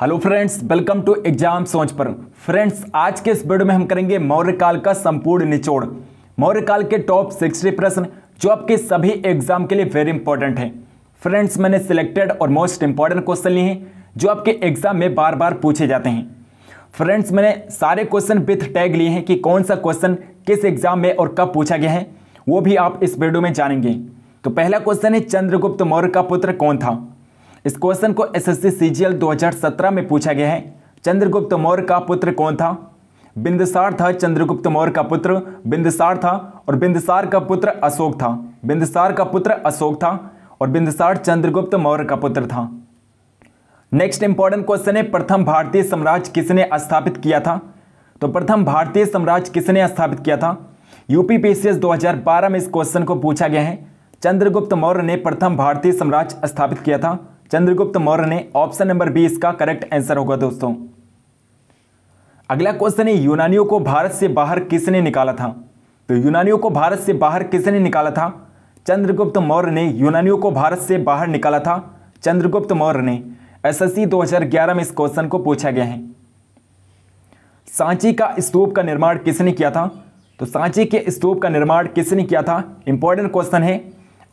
hello friends welcome to exam सोच पर friends आज के इस वीडियो में हम करेंगे मौर्य काल का संपूर्ण निचोड़ मौर्य काल के टॉप सिक्सटी प्रश्न जो आपके सभी एग्जाम के लिए वेरी इंपॉर्टेंट हैं फ्रेंड्स मैंने सिलेक्टेड और मोस्ट इंपॉर्टेंट क्वेश्चन लिए हैं जो आपके एग्जाम में बार बार पूछे जाते हैं फ्रेंड्स मैंने सारे क्वेश्चन विथ टैग लिए हैं कि कौन सा क्वेश्चन किस एग्जाम में और कब पूछा गया है वो भी आप इस वीडियो में जानेंगे तो पहला क्वेश्चन है चंद्रगुप्त मौर्य का पुत्र कौन था इस क्वेश्चन को एसएससी सीजीएल 2017 में पूछा गया है चंद्रगुप्त मौर्य का पुत्र कौन था बिंदसार था चंद्रगुप्त मौर्य का पुत्र बिंदसार था और बिंदसार का पुत्र अशोक था बिंदसार का पुत्र अशोक था और बिंदसार चंद्रगुप्त मौर्य का पुत्र था नेक्स्ट इंपॉर्टेंट क्वेश्चन है प्रथम भारतीय साम्राज्य किसने स्थापित किया था तो प्रथम भारतीय साम्राज्य किसने स्थापित किया था यूपी पीसीएस 2012 में इस क्वेश्चन को पूछा गया है चंद्रगुप्त मौर्य ने प्रथम भारतीय साम्राज्य स्थापित किया था चंद्रगुप्त मौर्य ने ऑप्शन नंबर बी इसका करेक्ट आंसर होगा दोस्तों अगला क्वेश्चन है यूनानियों को भारत से बाहर किसने निकाला था तो यूनानियों को भारत से बाहर किसने निकाला था चंद्रगुप्त मौर्य ने यूनानियों को भारत से बाहर निकाला था चंद्रगुप्त मौर्य ने एस एस में इस क्वेश्चन को पूछा गया है सांची का स्तूप का निर्माण किसने किया था तो सांची के स्तूप का निर्माण किसने किया था इंपॉर्टेंट क्वेश्चन है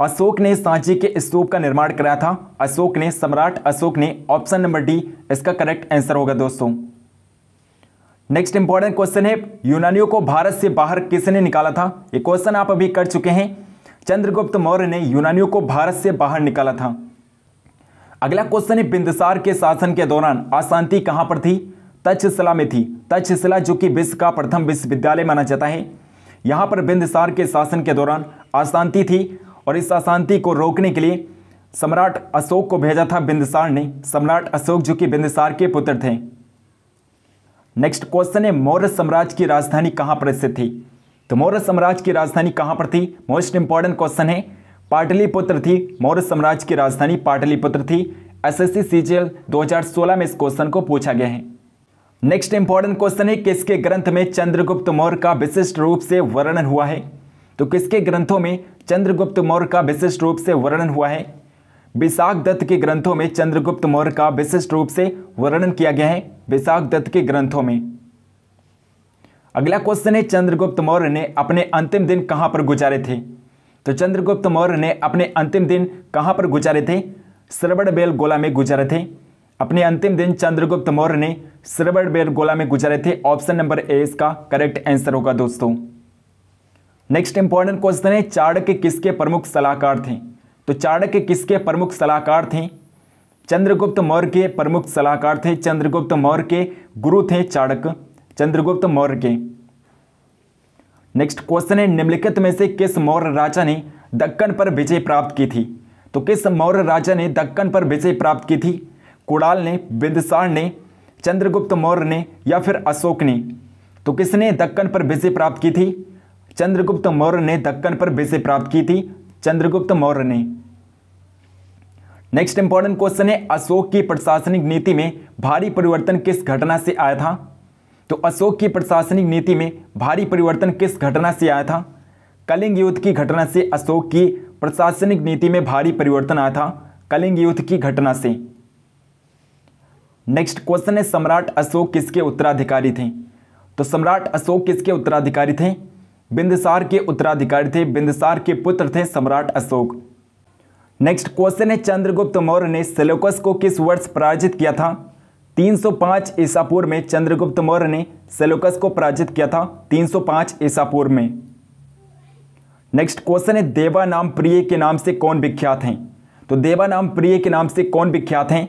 अशोक ने सांची के स्तूप का निर्माण कराया था अशोक ने सम्राट अशोक ने ऑप्शन नंबर डी इसका करेक्ट आंसर होगा दोस्तों नेक्स्ट इंपॉर्टेंट क्वेश्चन है यूनानियों को भारत से बाहर किसने निकाला था ये क्वेश्चन आप अभी कर चुके हैं चंद्रगुप्त मौर्य ने यूनानियों को भारत से बाहर निकाला था अगला क्वेश्चन है बिंदसार के शासन के दौरान अशांति कहां पर थी तक्षशिला में थी तक्षशिला जो कि विश्व का प्रथम विश्वविद्यालय माना जाता है यहां पर बिंदसार के शासन के दौरान अशांति थी और इस अशांति को रोकने के लिए सम्राट अशोक को भेजा था बिंदसार ने सम्राट अशोक जो कि बिंदसार के पुत्र थे नेक्स्ट क्वेश्चन है मौर्य साम्राज्य की राजधानी कहाँ पर स्थित थी तो मौर्य साम्राज्य की राजधानी कहाँ पर थी मोस्ट इंपॉर्टेंट क्वेश्चन है पाटलिपुत्र थी मौर्य साम्राज्य की राजधानी पाटलिपुत्र थी एसएससी सीजीएल 2016 में इस क्वेश्चन को पूछा गया है नेक्स्ट इंपॉर्टेंट क्वेश्चन है किसके ग्रंथ में चंद्रगुप्त मौर्य का विशिष्ट रूप से वर्णन हुआ है तो किसके ग्रंथों में चंद्रगुप्त मौर्य का विशिष्ट रूप से वर्णन हुआ है विशाख दत्त के ग्रंथों में चंद्रगुप्त मौर्य का विशिष्ट रूप से वर्णन किया गया है विशाख दत्त के ग्रंथों में अगला क्वेश्चन है चंद्रगुप्त मौर्य ने अपने अंतिम दिन कहां पर गुजारे थे तो चंद्रगुप्त मौर्य ने अपने अंतिम दिन कहां पर गुजारे थे श्रवण बेल गोला में गुजारे थे अपने अंतिम दिन चंद्रगुप्त मौर्य ने श्रवण बेल गोला में गुजारे थे ऑप्शन नंबर ए इसका करेक्ट आंसर होगा दोस्तों नेक्स्ट इंपॉर्टेंट क्वेश्चन है चाणक्य किसके प्रमुख सलाहकार थे तो चाणक्य किसके प्रमुख सलाहकार थे चंद्रगुप्त मौर्य के प्रमुख सलाहकार थे चंद्रगुप्त मौर्य के गुरु थे चाणक्य चंद्रगुप्त मौर्य के नेक्स्ट क्वेश्चन है निम्नलिखित में से किस मौर्य राजा ने दक्कन पर विजय प्राप्त की थी तो किस मौर्य राजा ने दक्कन पर विजय प्राप्त की थी कुड़ाल ने बिंदसार ने चंद्रगुप्त मौर्य ने या फिर अशोक ने तो किसने दक्कन पर विजय प्राप्त की थी चंद्रगुप्त मौर्य ने दक्कन पर विजय प्राप्त की थी चंद्रगुप्त मौर्य ने नेक्स्ट इंपॉर्टेंट क्वेश्चन है अशोक की प्रशासनिक नीति में भारी परिवर्तन किस घटना से आया था तो अशोक की प्रशासनिक नीति में भारी परिवर्तन किस घटना से आया था कलिंग युद्ध की घटना से अशोक की प्रशासनिक नीति में भारी परिवर्तन आया था कलिंग युद्ध की घटना से नेक्स्ट क्वेश्चन है सम्राट अशोक किसके उत्तराधिकारी थे तो सम्राट अशोक किसके उत्तराधिकारी थे बिंदसार के उत्तराधिकारी थे बिंदसार के पुत्र थे सम्राट अशोक नेक्स्ट क्वेश्चन है चंद्रगुप्त मौर्य ने सेलोकस को किस वर्ष पराजित किया था 305 ईसा पूर्व में चंद्रगुप्त मौर्य ने सेलोकस को पराजित किया था 305 ईसा पूर्व में नेक्स्ट क्वेश्चन है देवा नाम प्रिय के नाम से कौन विख्यात हैं तो देवा नाम प्रिय के नाम से कौन विख्यात हैं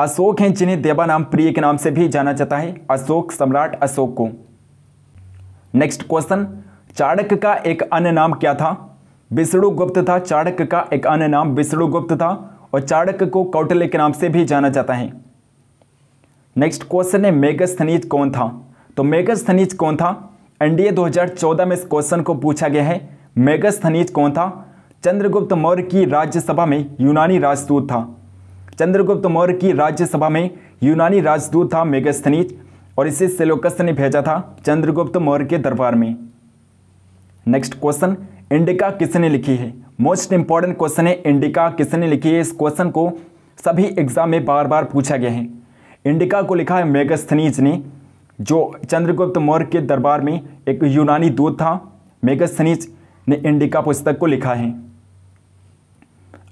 अशोक हैं जिन्हें देवा नाम प्रिय के नाम से भी जाना जाता है अशोक सम्राट अशोक को नेक्स्ट क्वेश्चन चाणक्य का एक अन्य नाम क्या था विष्णुगुप्त था चाणक्य का एक अन्य नाम विष्णुगुप्त था और चाणक्य को कौटल्य के नाम से भी जाना जाता है नेक्स्ट क्वेश्चन है मेगस्थनीज कौन था तो मेगस्थनीज कौन था एनडीए 2014 में इस क्वेश्चन को पूछा गया है मेगस्थनीज कौन था चंद्रगुप्त मौर्य की राज्यसभा में यूनानी राजदूत था चंद्रगुप्त मौर्य की राज्यसभा में यूनानी राजदूत था मेगस्थनीज और इसे सेलोकस ने भेजा था चंद्रगुप्त मौर्य के दरबार में नेक्स्ट क्वेश्चन इंडिका किसने लिखी है मोस्ट इंपॉर्टेंट क्वेश्चन है इंडिका किसने लिखी है इस क्वेश्चन को सभी एग्जाम में बार बार पूछा गया है इंडिका को लिखा है मेगस्थनीज ने जो चंद्रगुप्त मौर्य के दरबार में एक यूनानी दूत था मेगस्थनीज ने इंडिका पुस्तक को लिखा है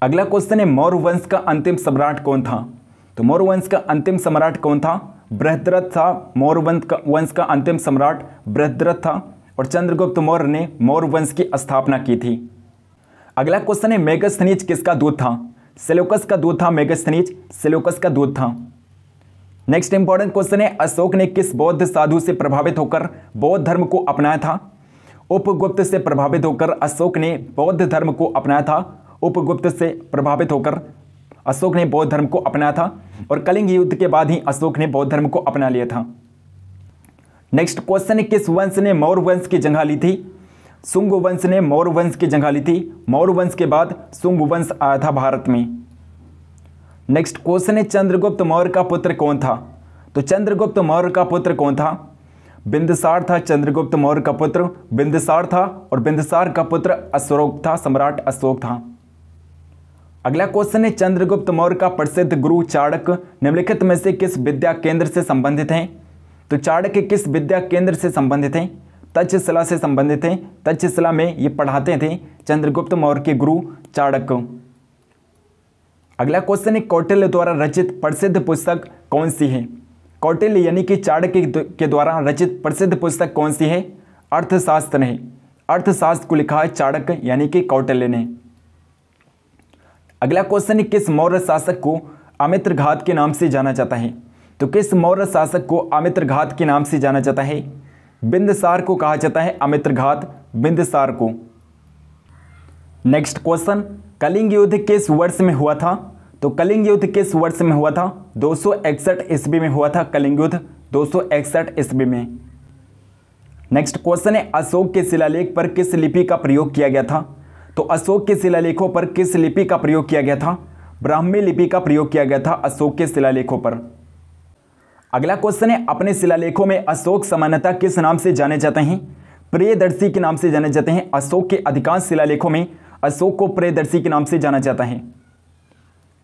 अगला क्वेश्चन है मौर्य वंश का अंतिम सम्राट कौन था तो मौर्य वंश का अंतिम सम्राट कौन था बृहद्रथ था मौर्य वंश का वंश का अंतिम सम्राट बृहद्रथ था और चंद्रगुप्त मौर्य ने मौर्य वंश की स्थापना की थी अगला क्वेश्चन है मेगस्थनीज किसका दूध था सेलोकस का दूध था मेगस्थनीज सेलोकस का दूध था नेक्स्ट इंपॉर्टेंट क्वेश्चन है अशोक ने किस बौद्ध साधु से प्रभावित होकर बौद्ध धर्म को अपनाया था उपगुप्त से प्रभावित होकर अशोक ने बौद्ध धर्म को अपनाया था उपगुप्त से प्रभावित होकर अशोक ने बौद्ध धर्म को अपनाया था और कलिंग युद्ध के बाद ही अशोक ने बौद्ध धर्म को अपना लिया था नेक्स्ट क्वेश्चन है किस वंश ने मौर्य वंश की जगह ली थी सुंग वंश ने मौर्य वंश की जगह ली थी मौर्य वंश के बाद सुंग वंश आया था भारत में नेक्स्ट क्वेश्चन है चंद्रगुप्त मौर्य का पुत्र कौन था तो चंद्रगुप्त मौर्य का पुत्र कौन था बिंदसार था चंद्रगुप्त मौर्य का पुत्र बिंदसार था और बिंदसार का पुत्र अशोक था सम्राट अशोक था अगला क्वेश्चन है चंद्रगुप्त मौर्य का प्रसिद्ध गुरु चाणक्य निम्नलिखित में से किस विद्या केंद्र से संबंधित हैं तो चाणक्य किस विद्या केंद्र से संबंधित हैं तक्षशिला से संबंधित हैं तक्षशिला में ये पढ़ाते थे चंद्रगुप्त मौर्य के गुरु चाणक्य अगला क्वेश्चन है कौटिल्य द्वारा रचित प्रसिद्ध पुस्तक कौन सी है कौटिल्य यानी कि चाणक्य के द्वारा रचित प्रसिद्ध पुस्तक कौन सी है अर्थशास्त्र ने अर्थशास्त्र को लिखा है चाणक्य यानी कि कौटिल्य ने अगला क्वेश्चन है किस मौर्य शासक को अमित्र के नाम से जाना जाता है तो किस मौर्य शासक को अमित्रघात के नाम से जाना जाता है बिंदसार को कहा जाता है अमित्रघात बिंदसार को नेक्स्ट क्वेश्चन कलिंग युद्ध किस वर्ष में हुआ था तो कलिंग युद्ध किस वर्ष में हुआ था दो सौ ईस्वी में हुआ था कलिंग युद्ध दो सौ ईस्वी में नेक्स्ट क्वेश्चन है अशोक के शिलालेख पर किस लिपि का प्रयोग किया गया था तो अशोक के शिलालेखों पर किस लिपि का प्रयोग किया गया था ब्राह्मी लिपि का प्रयोग किया गया था अशोक के शिलालेखों पर अगला क्वेश्चन है अपने शिलालेखों में अशोक समानता किस नाम से जाने जाते हैं प्रियदर्शी के नाम से जाने जाते हैं अशोक के अधिकांश शिलालेखों में अशोक को प्रियदर्शी के नाम से जाना जाता है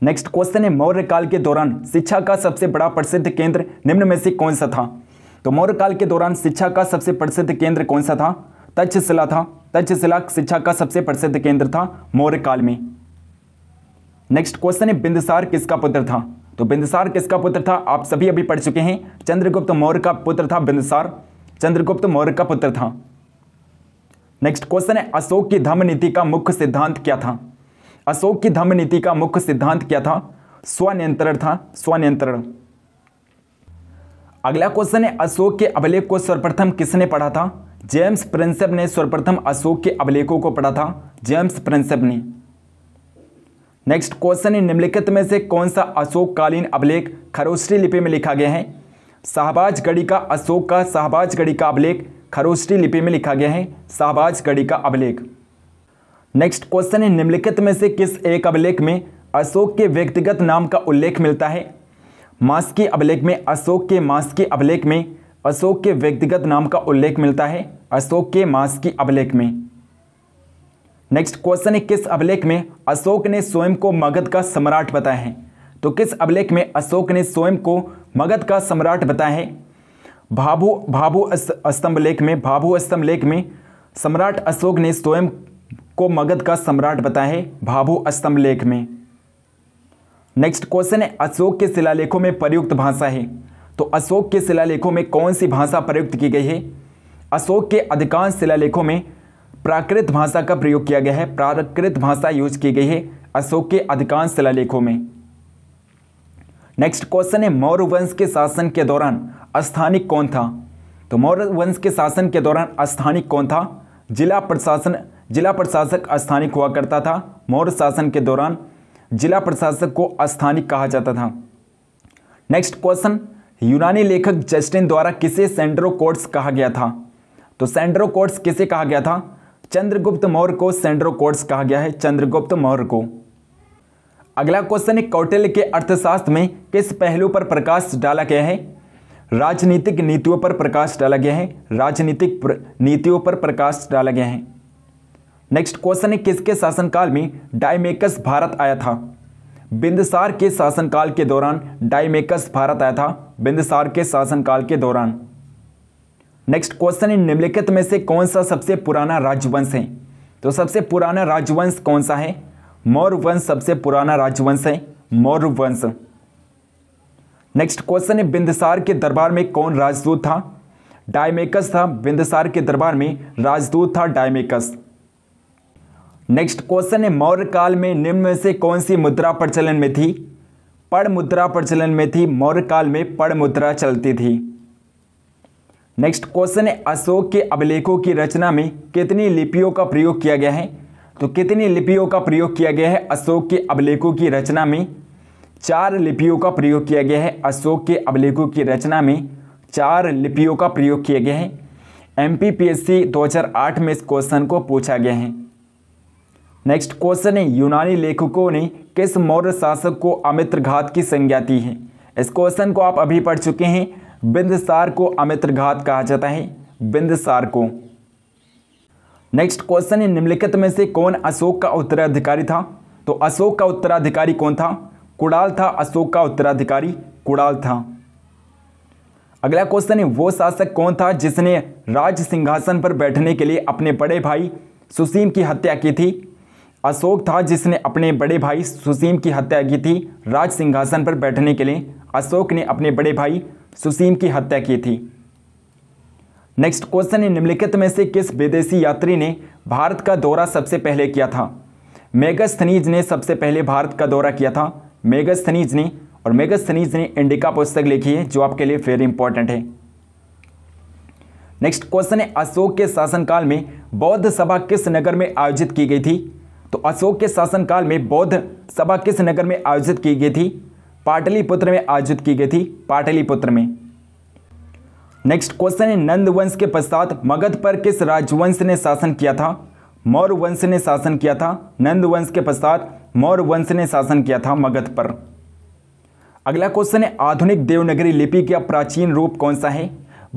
नेक्स्ट क्वेश्चन है मौर्य काल के दौरान शिक्षा का सबसे बड़ा प्रसिद्ध केंद्र निम्न में से कौन सा था तो मौर्य काल के दौरान शिक्षा का सबसे प्रसिद्ध केंद्र कौन सा था तक्षशिला था तक्षशिला शिक्षा का सबसे प्रसिद्ध केंद्र था मौर्य काल में नेक्स्ट क्वेश्चन है बिंदुसार किसका पुत्र था तो बिंदुसार किसका पुत्र था आप सभी अभी पढ़ चुके हैं चंद्रगुप्त मौर्य का पुत्र था बिंदुसार चंद्रगुप्त मौर्य का पुत्र था नेक्स्ट क्वेश्चन है अशोक की धम्म नीति का मुख्य सिद्धांत क्या था अशोक की धम्म नीति का मुख्य सिद्धांत क्या था स्वनियंत्रण था स्वनियंत्रण अगला क्वेश्चन है अशोक के अभिलेख को सर्वप्रथम किसने पढ़ा था जेम्स प्रिंसेप ने सर्वप्रथम अशोक के अभिलेखों को पढ़ा था जेम्स प्रिंसेप ने नेक्स्ट क्वेश्चन है निम्नलिखित में से कौन सा अशोक कालीन अभिलेख खरोष्टी लिपि में लिखा गया है शाहबाजगढ़ी का अशोक का शाहबाजगढ़ी का अभिलेख खरोष्टी लिपि में लिखा गया है शाहबाजगढ़ी का अभिलेख नेक्स्ट क्वेश्चन है निम्नलिखित में से किस एक अभिलेख में अशोक के व्यक्तिगत नाम का उल्लेख मिलता है के अभिलेख में अशोक के मास के अभिलेख में अशोक के व्यक्तिगत नाम का उल्लेख मिलता है अशोक के मास के अभिलेख में नेक्स्ट क्वेश्चन है किस अभिलेख में अशोक ने स्वयं को मगध का सम्राट बताया है तो किस अभिलेख में अशोक ने स्वयं को मगध का सम्राट बताया है भाभू भाभू स्तंभ लेख में भाभू स्तंभ लेख में सम्राट अशोक ने स्वयं को मगध का सम्राट बताया है भाभू स्तंभ लेख में नेक्स्ट क्वेश्चन है अशोक के शिलालेखों में प्रयुक्त भाषा है तो अशोक के शिलालेखों में कौन सी भाषा प्रयुक्त की गई है अशोक के अधिकांश शिलालेखों में प्राकृत भाषा का प्रयोग किया गया है प्राकृत भाषा यूज की गई है अशोक के अधिकांश शिलालेखों में नेक्स्ट क्वेश्चन है मौर्य वंश के शासन के दौरान स्थानिक कौन था तो मौर्य वंश के शासन के दौरान स्थानिक कौन था जिला प्रशासन जिला प्रशासक स्थानिक हुआ करता था मौर्य शासन के दौरान जिला प्रशासक को स्थानिक कहा जाता था नेक्स्ट क्वेश्चन यूनानी लेखक जस्टिन द्वारा किसे सेंड्रो कोर्ट्स कहा गया था तो सेंड्रो कोर्ट्स किसे कहा गया था चंद्रगुप्त मौर्य को सेंड्रोकोट्स कहा गया है चंद्रगुप्त मौर्य को अगला क्वेश्चन है कौटिल्य के अर्थशास्त्र में किस पहलू पर प्रकाश डाला गया है राजनीतिक नीतियों पर प्रकाश डाला गया है राजनीतिक नीतियों पर प्रकाश डाला गया है नेक्स्ट क्वेश्चन है किसके शासनकाल में डायमेकस भारत आया था बिंदसार के शासनकाल के दौरान डायमेकस भारत आया था बिंदसार के शासनकाल के दौरान नेक्स्ट क्वेश्चन है निम्नलिखित में से कौन सा सबसे पुराना राजवंश है तो सबसे पुराना राजवंश कौन सा है मौर्य वंश सबसे पुराना राजवंश है मौर्य वंश नेक्स्ट क्वेश्चन है बिंदसार के दरबार में कौन राजदूत था डायमेकस था बिंदसार के दरबार में राजदूत था डायमेकस नेक्स्ट क्वेश्चन है मौर्य काल में निम्न में से कौन सी मुद्रा प्रचलन में थी पड़ मुद्रा प्रचलन में थी मौर्य काल में पड़ मुद्रा चलती थी नेक्स्ट क्वेश्चन है अशोक के अभिलेखों की रचना में कितनी लिपियों का प्रयोग किया गया है तो कितनी लिपियों का प्रयोग किया गया है अशोक के अभिलेखों की रचना में चार लिपियों का प्रयोग किया गया है अशोक के अभिलेखों की रचना में चार लिपियों का प्रयोग किया गया है M P P S C दो हजार आठ में इस क्वेश्चन को पूछा गया है नेक्स्ट क्वेश्चन है यूनानी लेखकों ने किस मौर्य शासक को अमित्रघात की संज्ञा दी है इस क्वेश्चन को आप अभी पढ़ चुके हैं बिंदसार को अमित्रघात कहा जाता है बिंदसार को नेक्स्ट क्वेश्चन है निम्नलिखित में से कौन अशोक का उत्तराधिकारी था तो अशोक का उत्तराधिकारी कौन था कुड़ाल था अशोक का उत्तराधिकारी कुड़ाल था अगला क्वेश्चन है वो शासक कौन था जिसने राज सिंहासन पर बैठने के लिए अपने बड़े भाई सुसीम की हत्या की थी अशोक था जिसने अपने बड़े भाई सुसीम की हत्या की थी राज सिंहासन पर बैठने के लिए अशोक ने अपने बड़े भाई सुसीम की हत्या की थी नेक्स्ट क्वेश्चन है निम्नलिखित में से किस विदेशी यात्री ने भारत का दौरा सबसे पहले किया था मेगस्थनीज ने सबसे पहले भारत का दौरा किया था मेगस्थनीज ने और मेगस्थनीज ने इंडिका पुस्तक लिखी है जो आपके लिए वेरी इंपॉर्टेंट है नेक्स्ट क्वेश्चन है अशोक के शासनकाल में बौद्ध सभा किस नगर में आयोजित की गई थी तो अशोक के शासनकाल में बौद्ध सभा किस नगर में आयोजित की गई थी पाटलिपुत्र में आयोजित की गई थी पाटलिपुत्र में नेक्स्ट क्वेश्चन है नंद वंश के पश्चात मगध पर किस राजवंश ने शासन किया था मौर्य वंश ने शासन किया था नंद वंश के पश्चात मौर्य वंश ने शासन किया था मगध पर अगला क्वेश्चन है आधुनिक देवनगरी लिपि का प्राचीन रूप कौन सा है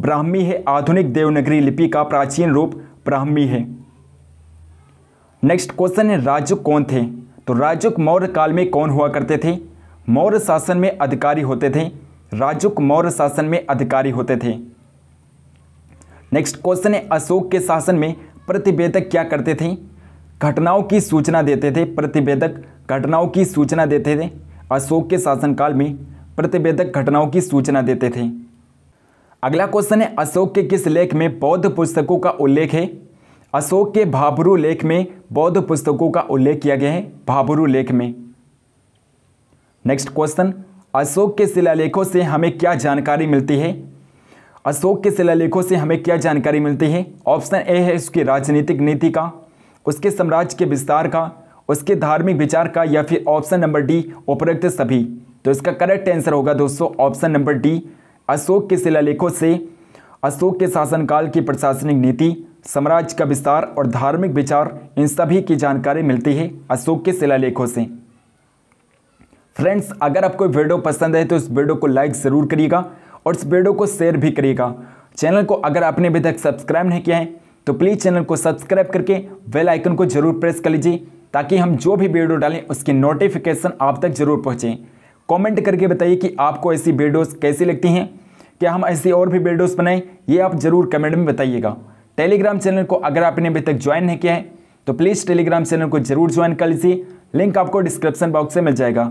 ब्राह्मी है आधुनिक देवनगरी लिपि का प्राचीन रूप ब्राह्मी है नेक्स्ट क्वेश्चन है राजुक कौन थे तो राजुक मौर्य काल में कौन हुआ करते थे मौर्य शासन में अधिकारी होते थे राजुक मौर्य शासन में अधिकारी होते थे नेक्स्ट क्वेश्चन है अशोक के शासन में प्रतिवेदक क्या करते थे घटनाओं की सूचना देते थे प्रतिवेदक घटनाओं की सूचना देते थे अशोक के शासनकाल में प्रतिवेदक घटनाओं की सूचना देते थे अगला क्वेश्चन है अशोक के किस लेख में बौद्ध पुस्तकों का उल्लेख है अशोक के भाबरू लेख में बौद्ध पुस्तकों का उल्लेख किया गया है भाबरू लेख में नेक्स्ट क्वेश्चन अशोक के शिलालेखों से हमें क्या जानकारी मिलती है अशोक के शिलालेखों से हमें क्या जानकारी मिलती है ऑप्शन ए है उसकी राजनीतिक नीति का उसके साम्राज्य के विस्तार का उसके धार्मिक विचार का या फिर ऑप्शन नंबर डी उपरोक्त सभी तो इसका करेक्ट आंसर होगा दोस्तों ऑप्शन नंबर डी अशोक के शिलालेखों से अशोक के शासनकाल की प्रशासनिक नीति साम्राज्य का विस्तार और धार्मिक विचार इन सभी की जानकारी मिलती है अशोक के शिलालेखों से फ्रेंड्स अगर आपको वीडियो पसंद है तो इस वीडियो को लाइक ज़रूर करिएगा और इस वीडियो को शेयर भी करिएगा चैनल को अगर आपने अभी तक सब्सक्राइब नहीं किया है तो प्लीज़ चैनल को सब्सक्राइब करके बेल आइकन को जरूर प्रेस कर लीजिए ताकि हम जो भी वीडियो डालें उसकी नोटिफिकेशन आप तक जरूर पहुँचें कमेंट करके बताइए कि आपको ऐसी वीडियोस कैसी लगती हैं क्या हम ऐसी और भी वीडियोस बनाएं ये आप ज़रूर कमेंट में बताइएगा टेलीग्राम चैनल को अगर आपने अभी तक ज्वाइन नहीं किया है तो प्लीज़ टेलीग्राम चैनल को जरूर ज्वाइन कर लीजिए लिंक आपको डिस्क्रिप्शन बॉक्स से मिल जाएगा